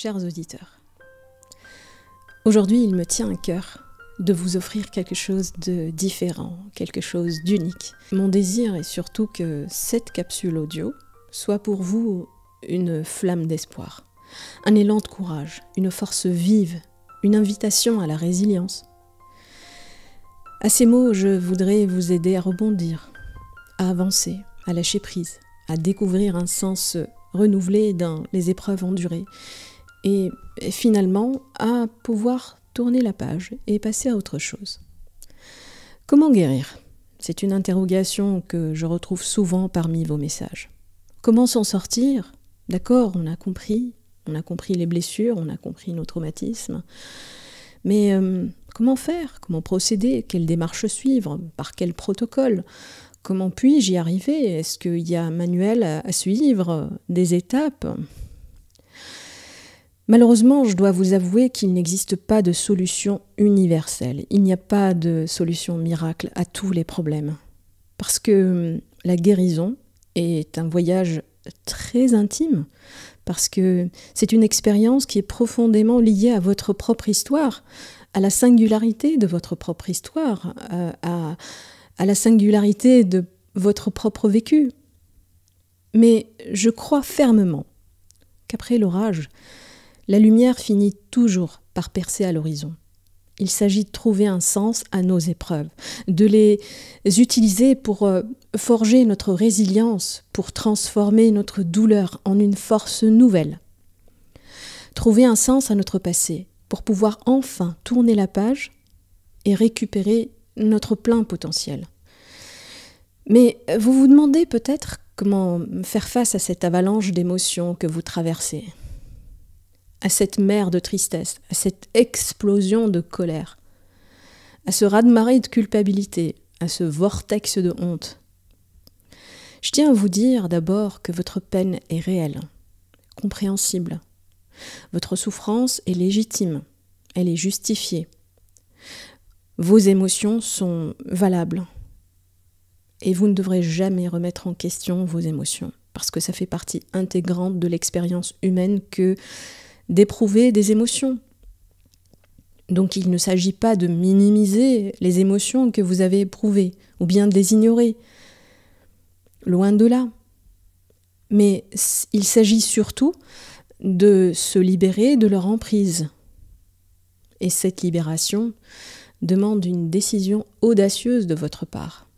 chers auditeurs. Aujourd'hui, il me tient à cœur de vous offrir quelque chose de différent, quelque chose d'unique. Mon désir est surtout que cette capsule audio soit pour vous une flamme d'espoir, un élan de courage, une force vive, une invitation à la résilience. À ces mots, je voudrais vous aider à rebondir, à avancer, à lâcher prise, à découvrir un sens renouvelé dans les épreuves endurées et finalement à pouvoir tourner la page et passer à autre chose. Comment guérir C'est une interrogation que je retrouve souvent parmi vos messages. Comment s'en sortir D'accord, on a compris, on a compris les blessures, on a compris nos traumatismes. Mais euh, comment faire Comment procéder Quelle démarche suivre Par quel protocole Comment puis-je y arriver Est-ce qu'il y a un manuel à suivre Des étapes Malheureusement, je dois vous avouer qu'il n'existe pas de solution universelle. Il n'y a pas de solution miracle à tous les problèmes. Parce que hum, la guérison est un voyage très intime, parce que c'est une expérience qui est profondément liée à votre propre histoire, à la singularité de votre propre histoire, à, la singularité de votre propre vécu. Mais je crois fermement qu'après l'orage, la lumière finit toujours par percer à l'horizon. Il s'agit de trouver un sens à nos épreuves, de les utiliser pour euh, forger notre résilience, pour transformer notre douleur en une force nouvelle. Trouver un sens à notre passé, pour pouvoir enfin tourner la page et récupérer notre plein potentiel. Mais vous vous demandez peut-être comment faire face à cette avalanche d'émotions que vous traversez à cette mer de tristesse, à cette explosion de colère, à ce raz-de-marée de culpabilité, à ce vortex de honte. Je tiens à vous dire d'abord que votre peine est réelle, compréhensible. Votre souffrance est légitime, elle est justifiée. Vos émotions sont valables. Et vous ne devrez jamais remettre en question vos émotions, parce que ça fait partie intégrante de l'expérience humaine que d'éprouver des émotions. Donc il ne s'agit pas de minimiser les émotions que vous avez éprouvées, ou bien de les ignorer. Loin de là. Mais il s'agit surtout de se libérer de leur emprise. Et cette libération demande une décision audacieuse de votre part.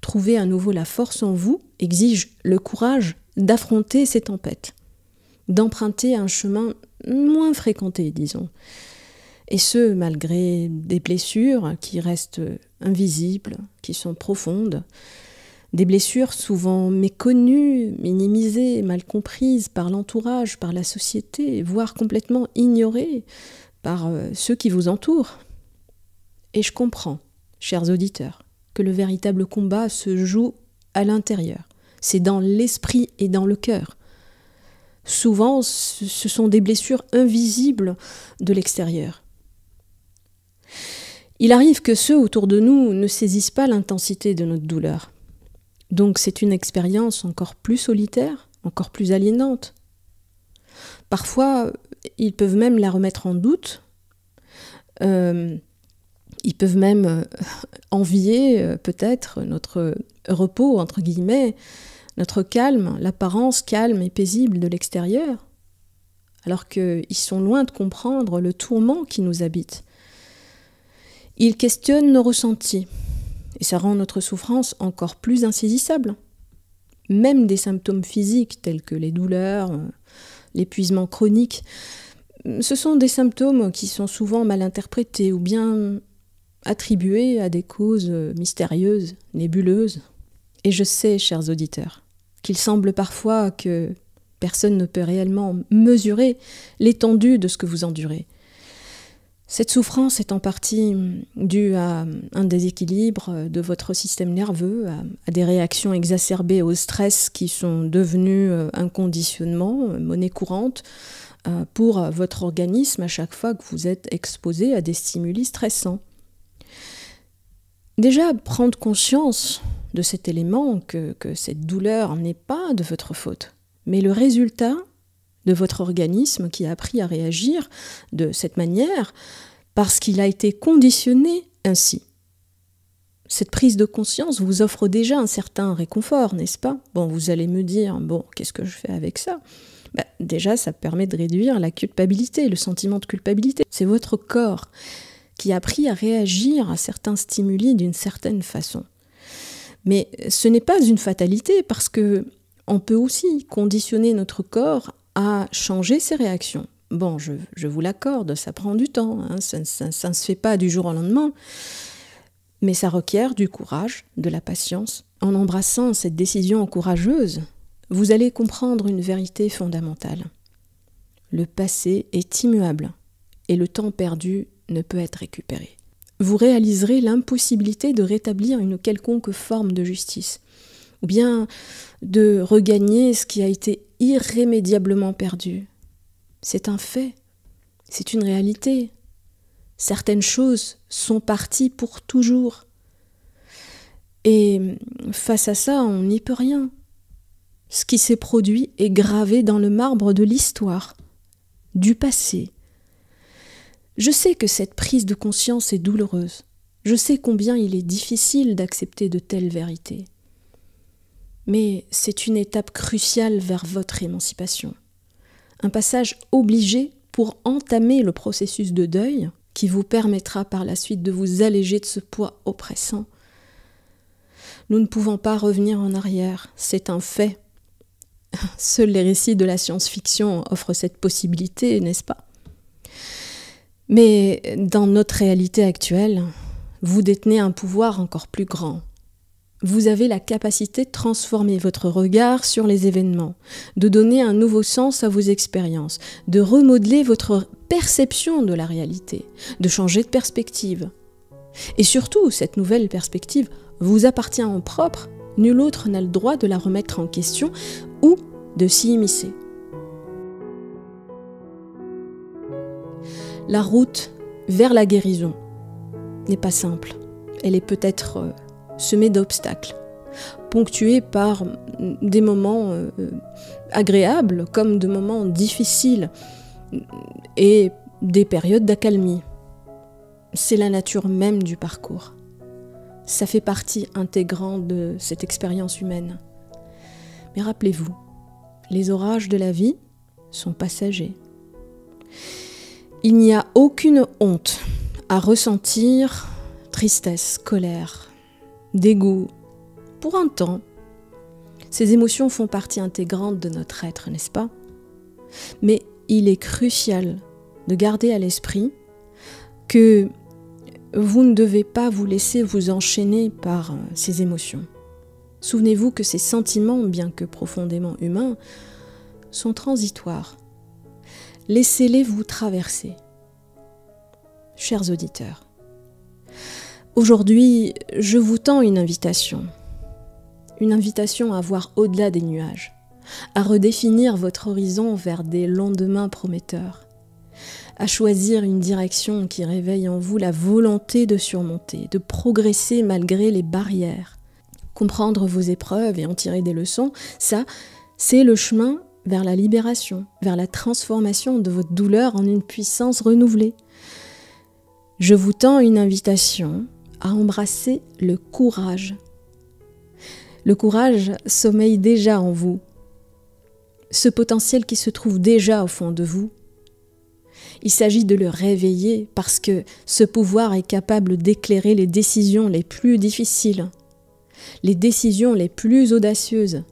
Trouver à nouveau la force en vous exige le courage d'affronter ces tempêtes d'emprunter un chemin moins fréquenté, disons. Et ce, malgré des blessures qui restent invisibles, qui sont profondes, des blessures souvent méconnues, minimisées, mal comprises par l'entourage, par la société, voire complètement ignorées par euh, ceux qui vous entourent. Et je comprends, chers auditeurs, que le véritable combat se joue à l'intérieur. C'est dans l'esprit et dans le cœur. Souvent, ce sont des blessures invisibles de l'extérieur. Il arrive que ceux autour de nous ne saisissent pas l'intensité de notre douleur. Donc c'est une expérience encore plus solitaire, encore plus aliénante. Parfois, ils peuvent même la remettre en doute. Euh, ils peuvent même euh, envier euh, peut-être notre repos, entre guillemets, notre calme, l'apparence calme et paisible de l'extérieur, alors qu'ils sont loin de comprendre le tourment qui nous habite. Ils questionnent nos ressentis, et ça rend notre souffrance encore plus insaisissable. Même des symptômes physiques tels que les douleurs, l'épuisement chronique, ce sont des symptômes qui sont souvent mal interprétés ou bien attribués à des causes mystérieuses, nébuleuses. Et je sais, chers auditeurs, qu'il semble parfois que personne ne peut réellement mesurer l'étendue de ce que vous endurez. Cette souffrance est en partie due à un déséquilibre de votre système nerveux, à, des réactions exacerbées au stress qui sont devenues un euh, conditionnement, euh, monnaie courante, euh, pour votre organisme à chaque fois que vous êtes exposé à des stimuli stressants. Déjà, prendre conscience de cet élément, que, cette douleur n'est pas de votre faute, mais le résultat de votre organisme qui a appris à réagir de cette manière parce qu'il a été conditionné ainsi. Cette prise de conscience vous offre déjà un certain réconfort, n'est-ce pas Bon, vous allez me dire, bon, qu'est-ce que je fais avec ça ben, Déjà, ça permet de réduire la culpabilité, le sentiment de culpabilité. C'est votre corps qui a appris à réagir à certains stimuli d'une certaine façon. Mais ce n'est pas une fatalité parce que on peut aussi conditionner notre corps à changer ses réactions. Bon, je, vous l'accorde, ça prend du temps, hein, ça, ça ne se fait pas du jour au lendemain, mais ça requiert du courage, de la patience. En embrassant cette décision courageuse, vous allez comprendre une vérité fondamentale. Le passé est immuable et le temps perdu ne peut être récupéré vous réaliserez l'impossibilité de rétablir une quelconque forme de justice, ou bien de regagner ce qui a été irrémédiablement perdu. C'est un fait, c'est une réalité. Certaines choses sont parties pour toujours. Et face à ça, on n'y peut rien. Ce qui s'est produit est gravé dans le marbre de l'histoire, du passé, je sais que cette prise de conscience est douloureuse. Je sais combien il est difficile d'accepter de telles vérités. Mais c'est une étape cruciale vers votre émancipation. Un passage obligé pour entamer le processus de deuil qui vous permettra par la suite de vous alléger de ce poids oppressant. Nous ne pouvons pas revenir en arrière, c'est un fait. Seuls les récits de la science-fiction offrent cette possibilité, n'est-ce pas mais dans notre réalité actuelle, vous détenez un pouvoir encore plus grand. Vous avez la capacité de transformer votre regard sur les événements, de donner un nouveau sens à vos expériences, de remodeler votre perception de la réalité, de changer de perspective. Et surtout, cette nouvelle perspective vous appartient en propre, nul autre n'a le droit de la remettre en question ou de s'y immiscer. la route vers la guérison n'est pas simple. Elle est peut-être euh, semée d'obstacles, ponctuée par mm, des moments euh, euh, agréables comme de moments difficiles mm, et des périodes d'accalmie. C'est la nature même du parcours. Ça fait partie intégrante de cette expérience humaine. Mais rappelez-vous, les orages de la vie sont passagers. Il n'y a aucune honte à ressentir tristesse, colère, dégoût. Pour un temps, ces émotions font partie intégrante de notre être, n'est-ce pas Mais il est crucial de garder à l'esprit que vous ne devez pas vous laisser vous enchaîner par euh, ces émotions. Souvenez-vous que ces sentiments, bien que profondément humains, sont transitoires. Laissez-les vous traverser. Chers auditeurs, aujourd'hui, je vous tends une invitation. Une invitation à voir au-delà des nuages, à redéfinir votre horizon vers des lendemains prometteurs, à choisir une direction qui réveille en vous la volonté de surmonter, de progresser malgré les barrières. Comprendre vos épreuves et en tirer des leçons, ça, c'est le chemin vers la libération, vers la transformation de votre douleur en une puissance renouvelée. Je vous tends une invitation à embrasser le courage. Le courage sommeille déjà en vous, ce potentiel qui se trouve déjà au fond de vous. Il s'agit de le réveiller parce que ce pouvoir est capable d'éclairer les décisions les plus difficiles, les décisions les plus audacieuses,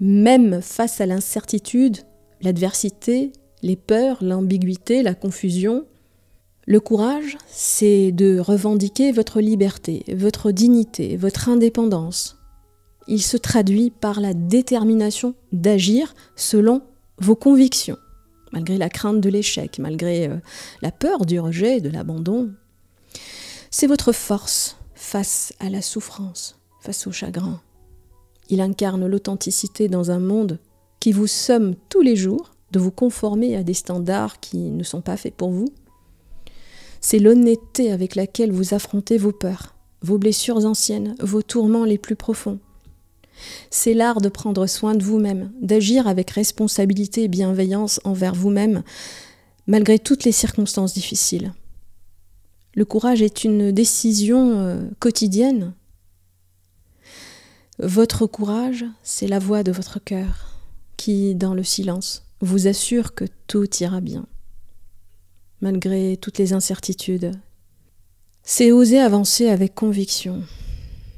même face à l'incertitude, l'adversité, les peurs, l'ambiguïté, la confusion. Le courage, c'est de revendiquer votre liberté, votre dignité, votre indépendance. Il se traduit par la détermination d'agir selon vos convictions, malgré la crainte de l'échec, malgré euh, la peur du rejet, de l'abandon. C'est votre force face à la souffrance, face au chagrin, il incarne l'authenticité dans un monde qui vous somme tous les jours de vous conformer à des standards qui ne sont pas faits pour vous. C'est l'honnêteté avec laquelle vous affrontez vos peurs, vos blessures anciennes, vos tourments les plus profonds. C'est l'art de prendre soin de vous-même, d'agir avec responsabilité et bienveillance envers vous-même, malgré toutes les circonstances difficiles. Le courage est une décision euh, quotidienne votre courage, c'est la voix de votre cœur qui, dans le silence, vous assure que tout ira bien, malgré toutes les incertitudes. C'est oser avancer avec conviction,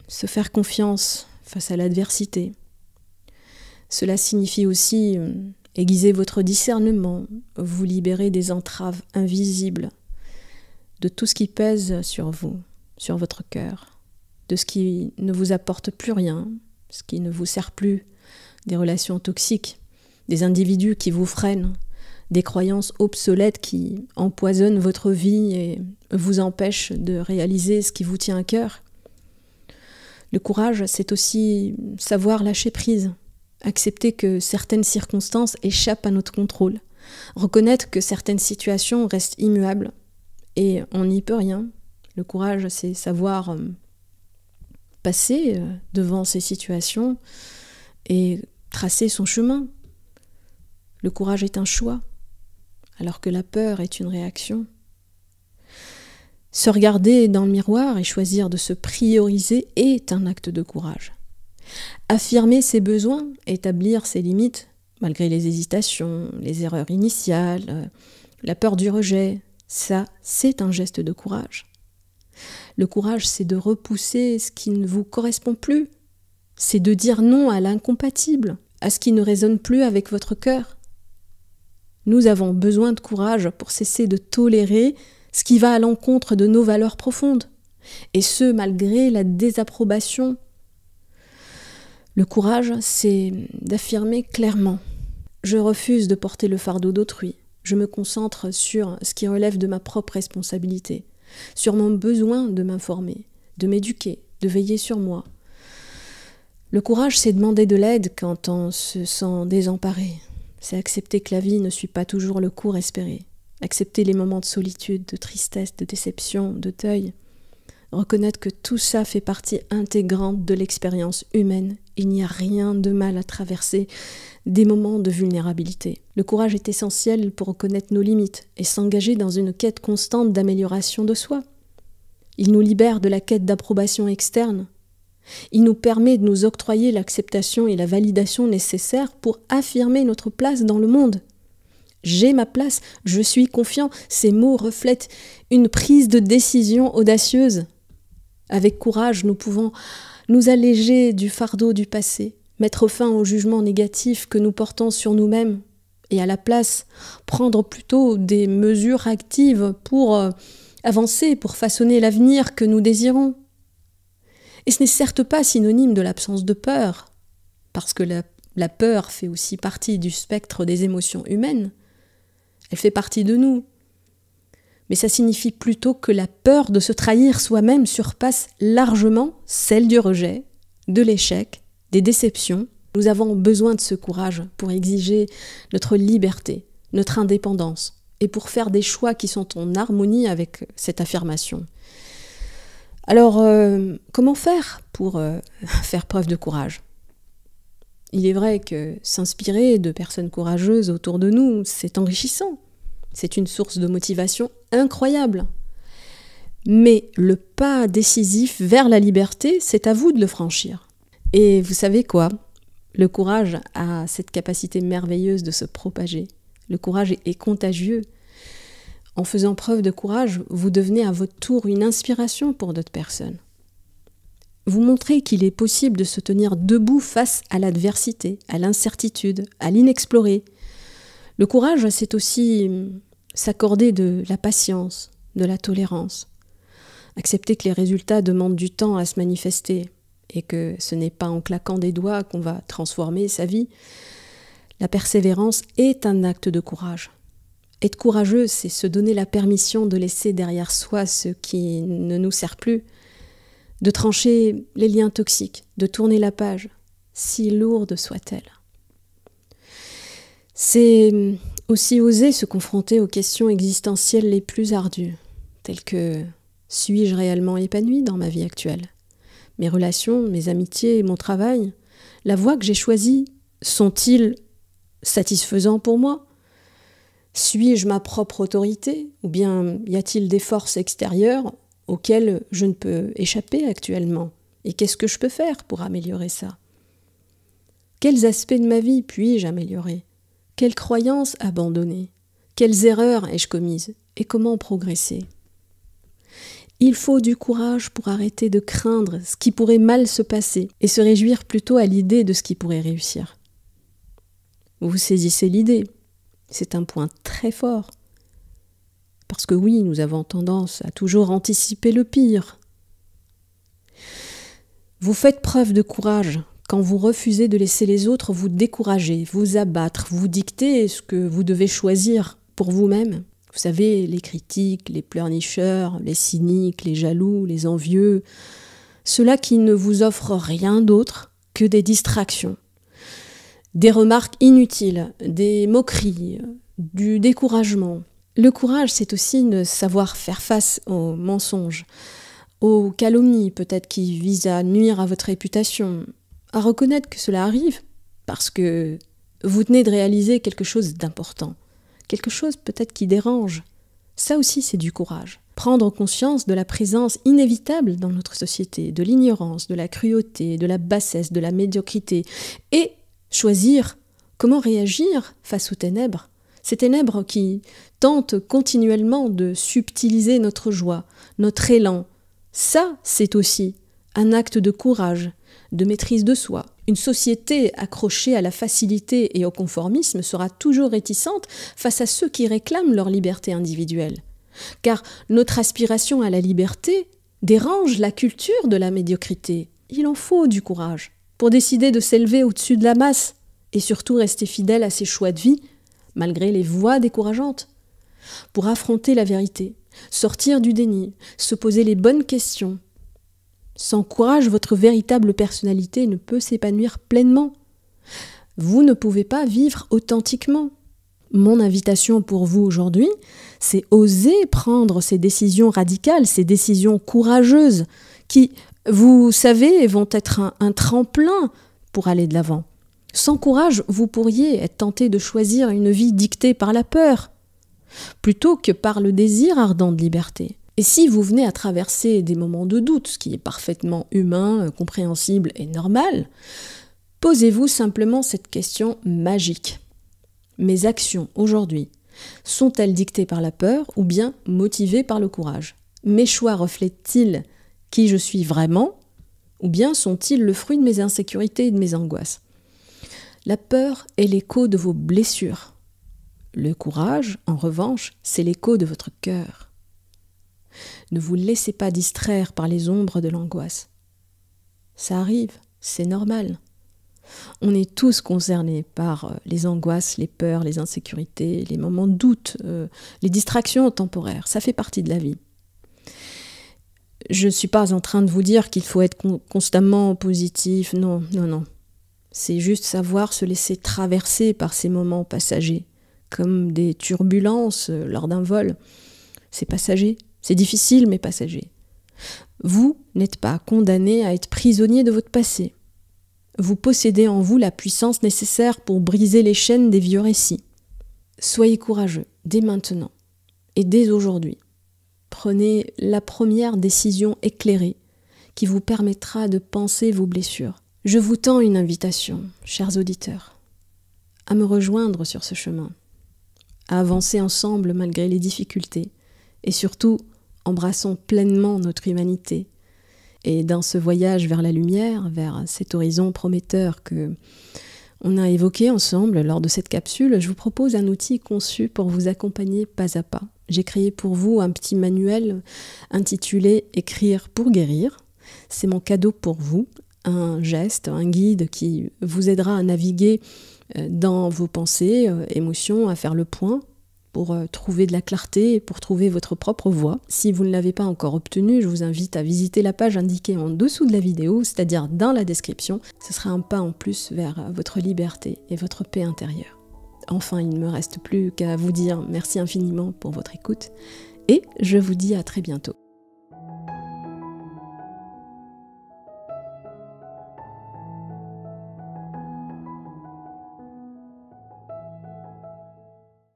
se faire confiance face à l'adversité. Cela signifie aussi euh, aiguiser votre discernement, vous libérer des entraves invisibles, de tout ce qui pèse sur vous, sur votre cœur de ce qui ne vous apporte plus rien, ce qui ne vous sert plus, des relations toxiques, des individus qui vous freinent, des croyances obsolètes qui empoisonnent votre vie et vous empêchent de réaliser ce qui vous tient à cœur. Le courage, c'est aussi savoir lâcher prise, accepter que certaines circonstances échappent à notre contrôle, reconnaître que certaines situations restent immuables et on n'y peut rien. Le courage, c'est savoir euh, passer euh, devant ces situations et tracer son chemin. Le courage est un choix, alors que la peur est une réaction. Se regarder dans le miroir et choisir de se prioriser est un acte de courage. Affirmer ses besoins, établir ses limites, malgré les hésitations, les erreurs initiales, euh, la peur du rejet, ça, c'est un geste de courage. Le courage, c'est de repousser ce qui ne vous correspond plus. C'est de dire non à l'incompatible, à ce qui ne résonne plus avec votre cœur. Nous avons besoin de courage pour cesser de tolérer ce qui va à l'encontre de nos valeurs profondes, et ce, malgré la désapprobation. Le courage, c'est d'affirmer clairement je refuse de porter le fardeau d'autrui. Je me concentre sur ce qui relève de ma propre responsabilité sur mon besoin de m'informer, de m'éduquer, de veiller sur moi. Le courage, c'est demander de l'aide quand on se sent désemparé. C'est accepter que la vie ne suit pas toujours le cours espéré. Accepter les moments de solitude, de tristesse, de déception, de deuil. Reconnaître que tout ça fait partie intégrante de l'expérience humaine il n'y a rien de mal à traverser des moments de vulnérabilité. Le courage est essentiel pour reconnaître nos limites et s'engager dans une quête constante d'amélioration de soi. Il nous libère de la quête d'approbation externe. Il nous permet de nous octroyer l'acceptation et la validation nécessaires pour affirmer notre place dans le monde. J'ai ma place, je suis confiant, ces mots reflètent une prise de décision audacieuse. Avec courage, nous pouvons nous alléger du fardeau du passé, mettre fin aux jugements négatif que nous portons sur nous-mêmes, et à la place prendre plutôt des mesures actives pour euh, avancer, pour façonner l'avenir que nous désirons. Et ce n'est certes pas synonyme de l'absence de peur, parce que la, la peur fait aussi partie du spectre des émotions humaines, elle fait partie de nous, mais ça signifie plutôt que la peur de se trahir soi-même surpasse largement celle du rejet, de l'échec, des déceptions. Nous avons besoin de ce courage pour exiger notre liberté, notre indépendance, et pour faire des choix qui sont en harmonie avec cette affirmation. Alors, euh, comment faire pour euh, faire preuve de courage Il est vrai que s'inspirer de personnes courageuses autour de nous, c'est enrichissant. C'est une source de motivation incroyable. Mais le pas décisif vers la liberté, c'est à vous de le franchir. Et vous savez quoi Le courage a cette capacité merveilleuse de se propager. Le courage est contagieux. En faisant preuve de courage, vous devenez à votre tour une inspiration pour d'autres personnes. Vous montrez qu'il est possible de se tenir debout face à l'adversité, à l'incertitude, à l'inexploré. Le courage, c'est aussi s'accorder de la patience, de la tolérance, accepter que les résultats demandent du temps à se manifester et que ce n'est pas en claquant des doigts qu'on va transformer sa vie. La persévérance est un acte de courage. Être courageux, c'est se donner la permission de laisser derrière soi ce qui ne nous sert plus, de trancher les liens toxiques, de tourner la page, si lourde soit-elle. C'est aussi oser se confronter aux questions existentielles les plus ardues, telles que suis-je réellement épanoui dans ma vie actuelle Mes relations, mes amitiés, mon travail, la voie que j'ai choisie, sont-ils satisfaisants pour moi Suis-je ma propre autorité Ou bien y a-t-il des forces extérieures auxquelles je ne peux échapper actuellement Et qu'est-ce que je peux faire pour améliorer ça Quels aspects de ma vie puis-je améliorer quelles croyances abandonner Quelles erreurs ai-je commises Et comment progresser Il faut du courage pour arrêter de craindre ce qui pourrait mal se passer et se réjouir plutôt à l'idée de ce qui pourrait réussir. Vous saisissez l'idée. C'est un point très fort. Parce que oui, nous avons tendance à toujours anticiper le pire. Vous faites preuve de courage quand vous refusez de laisser les autres vous décourager, vous abattre, vous dicter ce que vous devez choisir pour vous-même, vous savez, les critiques, les pleurnicheurs, les cyniques, les jaloux, les envieux, ceux-là qui ne vous offrent rien d'autre que des distractions, des remarques inutiles, des moqueries, du découragement. Le courage, c'est aussi ne savoir faire face aux mensonges, aux calomnies peut-être qui visent à nuire à votre réputation, à reconnaître que cela arrive, parce que vous tenez de réaliser quelque chose d'important, quelque chose peut-être qui dérange. Ça aussi, c'est du courage. Prendre conscience de la présence inévitable dans notre société, de l'ignorance, de la cruauté, de la bassesse, de la médiocrité, et choisir comment réagir face aux ténèbres, ces ténèbres qui tentent continuellement de subtiliser notre joie, notre élan. Ça, c'est aussi un acte de courage, de maîtrise de soi. Une société accrochée à la facilité et au conformisme sera toujours réticente face à ceux qui réclament leur liberté individuelle. Car notre aspiration à la liberté dérange la culture de la médiocrité. Il en faut du courage pour décider de s'élever au-dessus de la masse et surtout rester fidèle à ses choix de vie, malgré les voies décourageantes. Pour affronter la vérité, sortir du déni, se poser les bonnes questions, sans courage, votre véritable personnalité ne peut s'épanouir pleinement. Vous ne pouvez pas vivre authentiquement. Mon invitation pour vous aujourd'hui, c'est oser prendre ces décisions radicales, ces décisions courageuses, qui, vous savez, vont être un, tremplin pour aller de l'avant. Sans courage, vous pourriez être tenté de choisir une vie dictée par la peur, plutôt que par le désir ardent de liberté. Et si vous venez à traverser des moments de doute, ce qui est parfaitement humain, euh, compréhensible et normal, posez-vous simplement cette question magique. Mes actions aujourd'hui sont-elles dictées par la peur ou bien motivées par le courage Mes choix reflètent-ils qui je suis vraiment ou bien sont-ils le fruit de mes insécurités et de mes angoisses La peur est l'écho de vos blessures. Le courage, en revanche, c'est l'écho de votre cœur. Ne vous laissez pas distraire par les ombres de l'angoisse. Ça arrive, c'est normal. On est tous concernés par euh, les angoisses, les peurs, les insécurités, les moments de doute, euh, les distractions temporaires. Ça fait partie de la vie. Je ne suis pas en train de vous dire qu'il faut être constamment positif. Non, non, non. C'est juste savoir se laisser traverser par ces moments passagers, comme des turbulences euh, lors d'un vol. C'est passager, c'est difficile, mes passagers. Vous n'êtes pas condamné à être prisonnier de votre passé. Vous possédez en vous la puissance nécessaire pour briser les chaînes des vieux récits. Soyez courageux dès maintenant et dès aujourd'hui. Prenez la première décision éclairée qui vous permettra de penser vos blessures. Je vous tends une invitation, chers auditeurs, à me rejoindre sur ce chemin, à avancer ensemble malgré les difficultés et surtout embrassons pleinement notre humanité. Et dans ce voyage vers la lumière, vers cet horizon prometteur que on a évoqué ensemble lors de cette capsule, je vous propose un outil conçu pour vous accompagner pas à pas. J'ai créé pour vous un petit manuel intitulé Écrire pour guérir. C'est mon cadeau pour vous, un geste, un guide qui vous aidera à naviguer euh, dans vos pensées, euh, émotions, à faire le point pour euh, trouver de la clarté et pour trouver votre propre voie. Si vous ne l'avez pas encore obtenu, je vous invite à visiter la page indiquée en dessous de la vidéo, c'est-à-dire dans la description. Ce sera un pas en plus vers euh, votre liberté et votre paix intérieure. Enfin, il ne me reste plus qu'à vous dire merci infiniment pour votre écoute et je vous dis à très bientôt.